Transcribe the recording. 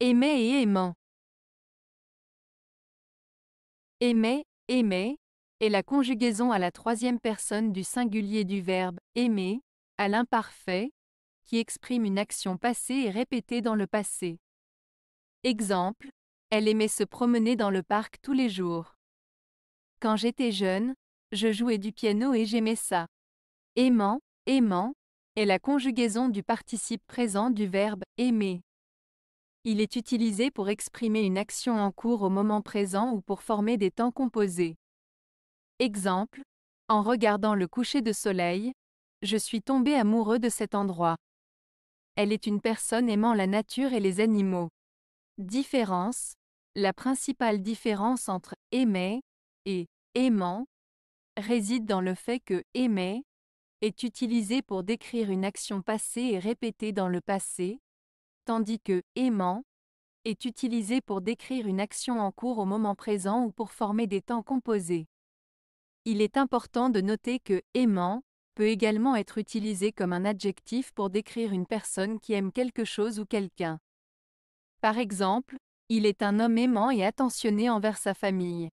Aimer et aimant. Aimer, aimer, est la conjugaison à la troisième personne du singulier du verbe aimer, à l'imparfait, qui exprime une action passée et répétée dans le passé. Exemple, elle aimait se promener dans le parc tous les jours. Quand j'étais jeune, je jouais du piano et j'aimais ça. Aimant, aimant, est la conjugaison du participe présent du verbe aimer. Il est utilisé pour exprimer une action en cours au moment présent ou pour former des temps composés. Exemple, en regardant le coucher de soleil, je suis tombé amoureux de cet endroit. Elle est une personne aimant la nature et les animaux. Différence, la principale différence entre aimer et aimant réside dans le fait que aimer est utilisé pour décrire une action passée et répétée dans le passé, tandis que aimant est utilisé pour décrire une action en cours au moment présent ou pour former des temps composés. Il est important de noter que aimant peut également être utilisé comme un adjectif pour décrire une personne qui aime quelque chose ou quelqu'un. Par exemple, il est un homme aimant et attentionné envers sa famille.